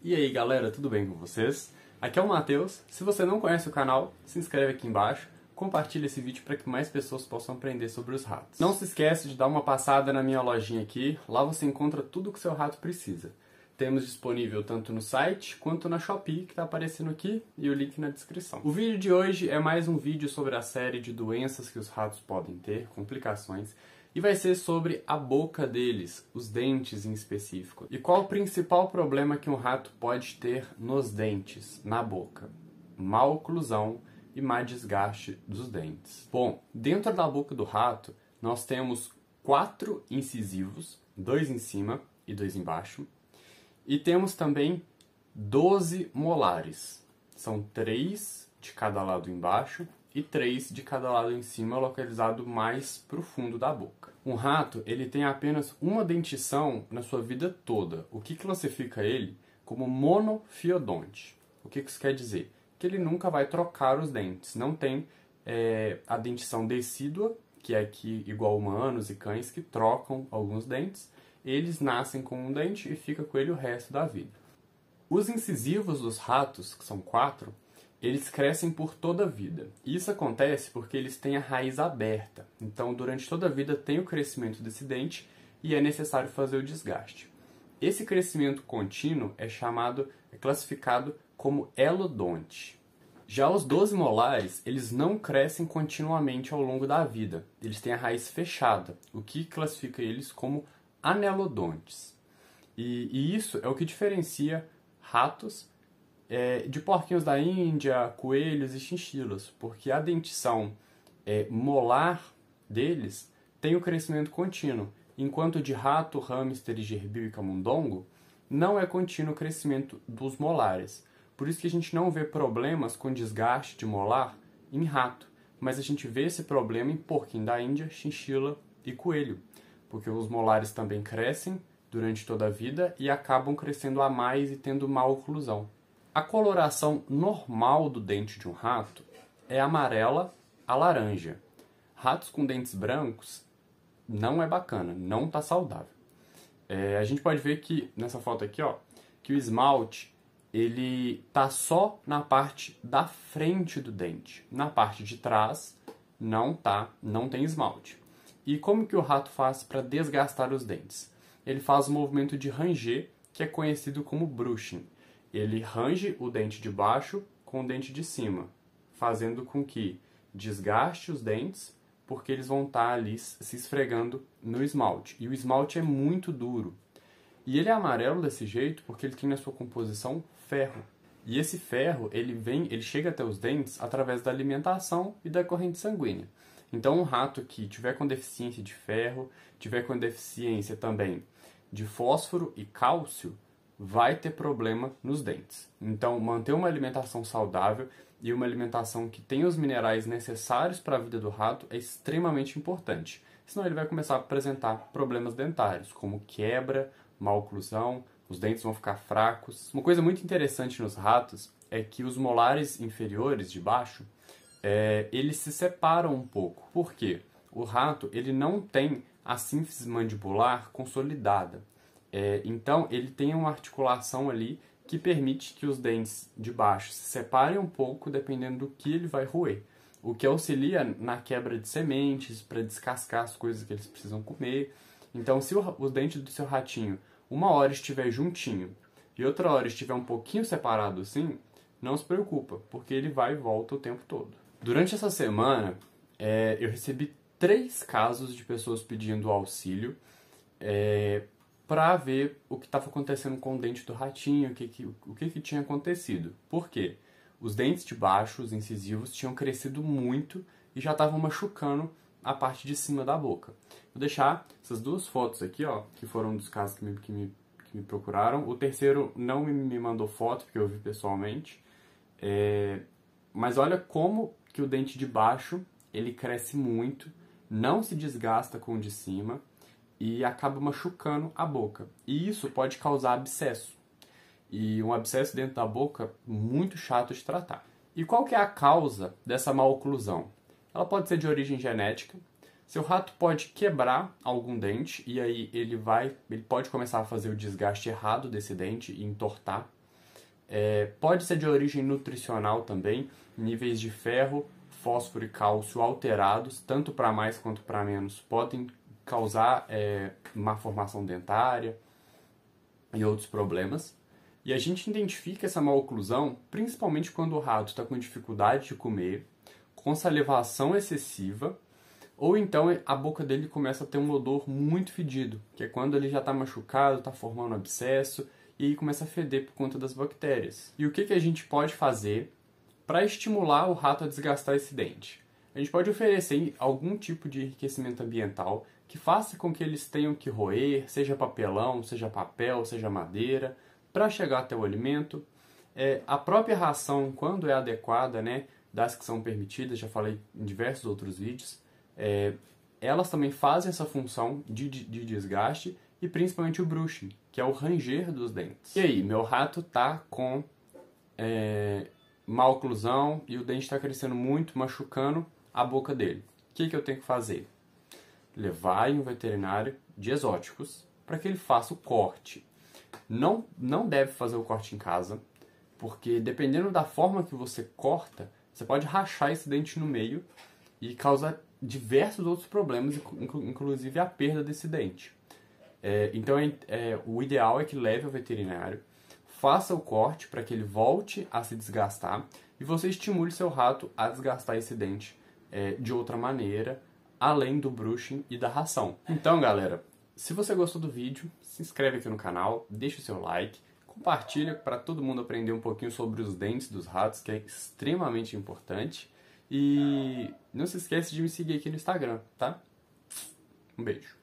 E aí galera, tudo bem com vocês? Aqui é o Matheus, se você não conhece o canal, se inscreve aqui embaixo, compartilha esse vídeo para que mais pessoas possam aprender sobre os ratos. Não se esquece de dar uma passada na minha lojinha aqui, lá você encontra tudo que seu rato precisa. Temos disponível tanto no site quanto na Shopee, que está aparecendo aqui, e o link na descrição. O vídeo de hoje é mais um vídeo sobre a série de doenças que os ratos podem ter, complicações, e vai ser sobre a boca deles, os dentes em específico. E qual o principal problema que um rato pode ter nos dentes, na boca? Má oclusão e má desgaste dos dentes. Bom, dentro da boca do rato, nós temos quatro incisivos, dois em cima e dois embaixo, e temos também 12 molares. São três de cada lado embaixo e três de cada lado em cima, localizado mais para o fundo da boca. Um rato ele tem apenas uma dentição na sua vida toda, o que classifica ele como monofiodonte. O que isso quer dizer? Que ele nunca vai trocar os dentes, não tem é, a dentição decídua, que é aqui igual humanos e cães que trocam alguns dentes, eles nascem com um dente e fica com ele o resto da vida. Os incisivos dos ratos, que são quatro, eles crescem por toda a vida. Isso acontece porque eles têm a raiz aberta. Então, durante toda a vida tem o crescimento desse dente e é necessário fazer o desgaste. Esse crescimento contínuo é chamado, é classificado como elodonte. Já os 12 molares, eles não crescem continuamente ao longo da vida. Eles têm a raiz fechada, o que classifica eles como anelodontes. E, e isso é o que diferencia ratos é, de porquinhos da Índia, coelhos e chinchilas, porque a dentição é, molar deles tem o crescimento contínuo, enquanto de rato, hamster, gerbil e camundongo não é contínuo o crescimento dos molares. Por isso que a gente não vê problemas com desgaste de molar em rato, mas a gente vê esse problema em porquinho da Índia, chinchila e coelho, porque os molares também crescem durante toda a vida e acabam crescendo a mais e tendo má oclusão. A coloração normal do dente de um rato é amarela a laranja. Ratos com dentes brancos não é bacana, não tá saudável. É, a gente pode ver que nessa foto aqui, ó, que o esmalte ele tá só na parte da frente do dente, na parte de trás não tá, não tem esmalte. E como que o rato faz para desgastar os dentes? Ele faz o movimento de ranger, que é conhecido como brushing. Ele range o dente de baixo com o dente de cima, fazendo com que desgaste os dentes, porque eles vão estar tá ali se esfregando no esmalte. E o esmalte é muito duro. E ele é amarelo desse jeito porque ele tem na sua composição ferro. E esse ferro, ele vem, ele chega até os dentes através da alimentação e da corrente sanguínea. Então, um rato que tiver com deficiência de ferro, tiver com deficiência também de fósforo e cálcio, vai ter problema nos dentes. Então, manter uma alimentação saudável e uma alimentação que tenha os minerais necessários para a vida do rato é extremamente importante. Senão ele vai começar a apresentar problemas dentários, como quebra, malclusão, os dentes vão ficar fracos. Uma coisa muito interessante nos ratos é que os molares inferiores de baixo, é, eles se separam um pouco. Por quê? O rato ele não tem a sínfise mandibular consolidada. É, então, ele tem uma articulação ali que permite que os dentes de baixo se separem um pouco dependendo do que ele vai roer, o que auxilia na quebra de sementes, para descascar as coisas que eles precisam comer. Então, se o, dentes do seu ratinho uma hora estiver juntinho e outra hora estiver um pouquinho separado assim, não se preocupa, porque ele vai e volta o tempo todo. Durante essa semana, é, eu recebi três casos de pessoas pedindo auxílio é, para ver o que estava acontecendo com o dente do ratinho, o que, que o que, que tinha acontecido. Por quê? Os dentes de baixo, os incisivos, tinham crescido muito e já estavam machucando a parte de cima da boca. Vou deixar essas duas fotos aqui, ó, que foram dos casos que me, que me, que me procuraram. O terceiro não me, mandou foto, porque eu vi pessoalmente. É... Mas olha como que o dente de baixo, ele cresce muito, não se desgasta com o de cima, e acaba machucando a boca. E isso pode causar abscesso. E um abscesso dentro da boca muito chato de tratar. E qual que é a causa dessa maloclusão? Ela pode ser de origem genética. Seu rato pode quebrar algum dente e aí ele vai, ele pode começar a fazer o desgaste errado desse dente e entortar. É, pode ser de origem nutricional também, níveis de ferro, fósforo e cálcio alterados, tanto para mais quanto para menos, podem causar é, má formação dentária e outros problemas. E a gente identifica essa má oclusão principalmente quando o rato está com dificuldade de comer, com salivação excessiva, ou então a boca dele começa a ter um odor muito fedido, que é quando ele já está machucado, está formando abscesso e começa a feder por conta das bactérias. E o que, que a gente pode fazer para estimular o rato a desgastar esse dente? A gente pode oferecer algum tipo de enriquecimento ambiental que faça com que eles tenham que roer, seja papelão, seja papel, seja madeira, para chegar até o alimento. É, a própria ração, quando é adequada, né, das que são permitidas, já falei em diversos outros vídeos, é, elas também fazem essa função de, de, de desgaste e principalmente o bruxing, que é o ranger dos dentes. E aí, meu rato tá com é, oclusão e o dente está crescendo muito, machucando a boca dele. O que, que eu tenho que fazer? Levar em um veterinário de exóticos para que ele faça o corte. Não, não deve fazer o corte em casa, porque dependendo da forma que você corta, você pode rachar esse dente no meio e causar diversos outros problemas, inclusive a perda desse dente. É, então, é, é, o ideal é que leve ao veterinário, faça o corte para que ele volte a se desgastar e você estimule seu rato a desgastar esse dente é, de outra maneira, além do brushing e da ração. Então, galera, se você gostou do vídeo, se inscreve aqui no canal, deixa o seu like, compartilha para todo mundo aprender um pouquinho sobre os dentes dos ratos, que é extremamente importante. E não se esquece de me seguir aqui no Instagram, tá? Um beijo.